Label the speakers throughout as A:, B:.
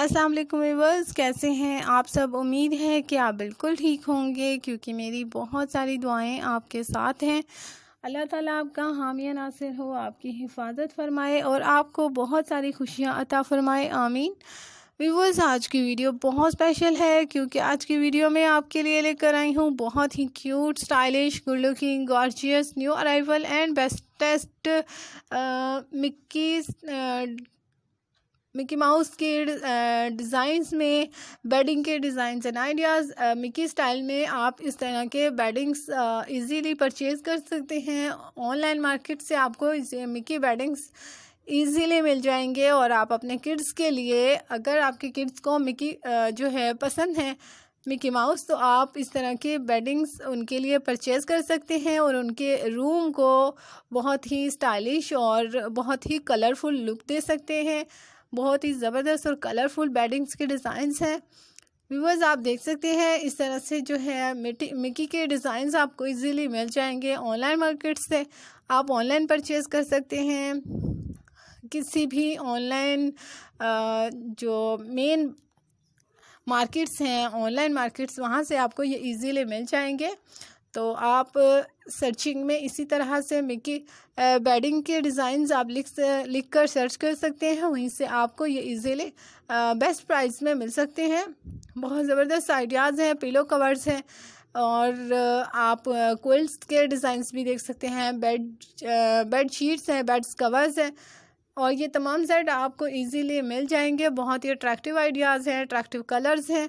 A: अस्सलाम वालेकुम कैसे हैं आप सब उम्मीद है कि आप बिल्कुल ठीक होंगे क्योंकि मेरी बहुत सारी दुआएं आपके साथ हैं अल्लाह ताला आपका हामिया नासिर हो आपकी हिफाजत फरमाए और आपको बहुत सारी खुशियां अता फरमाए आमीन वीवर्स आज की वीडियो बहुत स्पेशल है क्योंकि आज की वीडियो में आपके लिए लेकर आई हूँ बहुत ही cute stylish good looking gorgeous new arrival and bestest Mickey Mickey Mouse के डिज़ाइंस में बेडिंग के designs and ideas Mickey style में आप इस तरह के बेडिंग्स इजीली परचेज कर सकते हैं ऑनलाइन मार्केट से आपको मिकी बेडिंग्स ईजीली मिल जाएंगे और आप अपने किड्स के लिए अगर आपके किड्स को मिकी जो है पसंद है मिकी माउस तो आप इस तरह के बेडिंग्स उनके लिए परचेज़ कर सकते हैं और उनके रूम को बहुत ही स्टाइलिश और बहुत ही कलरफुल लुक दे सकते हैं बहुत ही ज़बरदस्त और कलरफुल बेडिंग्स के डिज़ाइंस हैं व्यूवर्स आप देख सकते हैं इस तरह से जो है मिकी के डिज़ाइंस आपको इजीली मिल जाएंगे ऑनलाइन मार्केट से आप ऑनलाइन परचेज़ कर सकते हैं किसी भी ऑनलाइन जो मेन मार्केट्स हैं ऑनलाइन मार्केट्स वहाँ से आपको ये इजीली मिल जाएंगे तो आप सर्चिंग में इसी तरह से मिकी बेडिंग के डिज़ाइंस आप लिख लिख कर सर्च कर सकते हैं वहीं से आपको ये इजीली बेस्ट प्राइस में मिल सकते हैं बहुत ज़बरदस्त आइडियाज़ हैं पिलो कवर्स हैं और आप कोल्स के डिज़ाइंस भी देख सकते हैं बेड बेड शीट्स हैं बेड्स कवर्स हैं और ये तमाम सेट आपको इजीली मिल जाएंगे बहुत ही अट्रैक्टिव आइडियाज़ हैं अट्रैक्टिव कलर्स हैं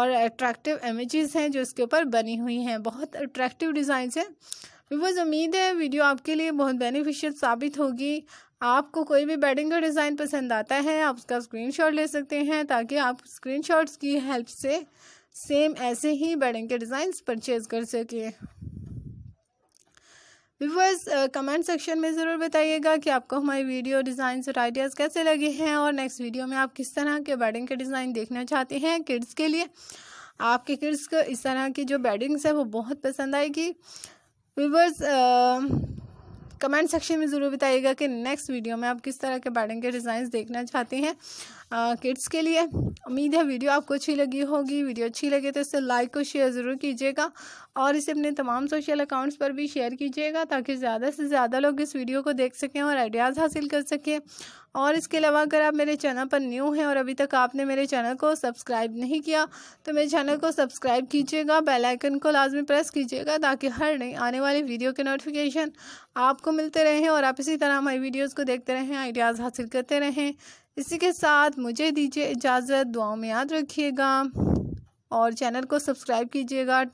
A: और अट्रैक्टिव इमेजेस हैं जो इसके ऊपर बनी हुई हैं बहुत अट्रैक्टिव डिज़ाइंस हैं विवज उम्मीद है वीडियो आपके लिए बहुत बेनिफिशियल साबित होगी आपको कोई भी बेडिंग का डिज़ाइन पसंद आता है आप उसका स्क्रीन ले सकते हैं ताकि आप स्क्रीन की हेल्प से सेम ऐसे ही बेडिंग के डिज़ाइंस परचेज़ कर सकें व्यूवर्स कमेंट सेक्शन में ज़रूर बताइएगा कि आपको हमारी वीडियो डिज़ाइन और आइडियाज़ कैसे लगे हैं और नेक्स्ट वीडियो में आप किस तरह के बेडिंग के डिज़ाइन देखना चाहते हैं किड्स के लिए आपके किड्स को इस तरह की जो बेडिंग्स है वो बहुत पसंद आएगी व्यूवर्स कमेंट सेक्शन में ज़रूर बताइएगा कि नेक्स्ट वीडियो में आप किस तरह के बेडिंग के डिज़ाइन देखना चाहते हैं किड्स के लिए उम्मीद है वीडियो आपको अच्छी लगी होगी वीडियो अच्छी लगे तो इसे लाइक और शेयर ज़रूर कीजिएगा और इसे अपने तमाम सोशल अकाउंट्स पर भी शेयर कीजिएगा ताकि ज़्यादा से ज़्यादा लोग इस वीडियो को देख सकें और आइडियाज़ हासिल कर सकें और इसके अलावा अगर आप मेरे चैनल पर न्यू हैं और अभी तक आपने मेरे चैनल को सब्सक्राइब नहीं किया तो मेरे चैनल को सब्सक्राइब कीजिएगा बेल आइकन को लाजमी प्रेस कीजिएगा ताकि हर नई आने वाली वीडियो के नोटिफिकेशन आपको मिलते रहें और आप इसी तरह हमारी वीडियोज़ को देखते रहें आइडियाज़ हासिल करते रहें इसी के साथ मुझे दीजिए इजाज़त दुआओं में याद रखिएगा और चैनल को सब्सक्राइब कीजिएगा